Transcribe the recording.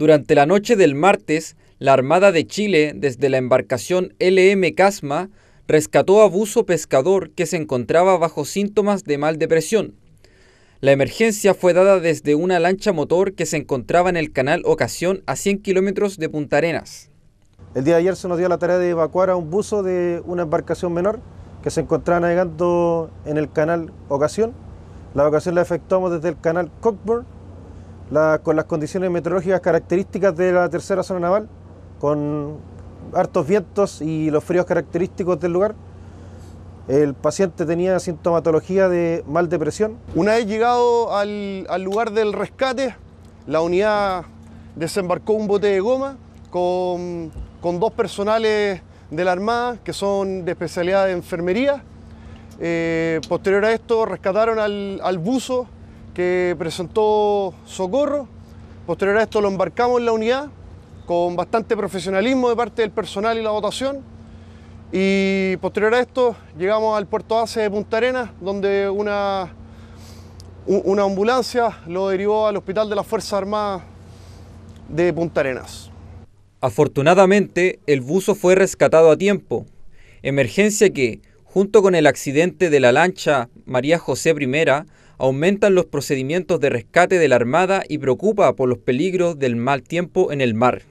Durante la noche del martes, la Armada de Chile, desde la embarcación LM Casma, rescató a buzo pescador que se encontraba bajo síntomas de mal depresión. La emergencia fue dada desde una lancha motor que se encontraba en el canal Ocasión a 100 kilómetros de Punta Arenas. El día de ayer se nos dio la tarea de evacuar a un buzo de una embarcación menor que se encontraba navegando en el canal Ocasión. La evacuación la efectuamos desde el canal Cockburn con las condiciones meteorológicas características de la tercera zona naval, con hartos vientos y los fríos característicos del lugar. El paciente tenía sintomatología de mal depresión. Una vez llegado al, lugar del rescate, la unidad desembarcó un bote de goma con, dos personales de la Armada que son de especialidad de enfermería. Eh, posterior a esto rescataron al, al buzo que presentó Socorro. Posterior a esto lo embarcamos en la unidad con bastante profesionalismo de parte del personal y la votación. Y posterior a esto llegamos al puerto base de Punta Arenas, donde una, una ambulancia lo derivó al Hospital de las Fuerzas Armadas de Punta Arenas. Afortunadamente, el buzo fue rescatado a tiempo, emergencia que, junto con el accidente de la lancha María José I, aumentan los procedimientos de rescate de la Armada y preocupa por los peligros del mal tiempo en el mar.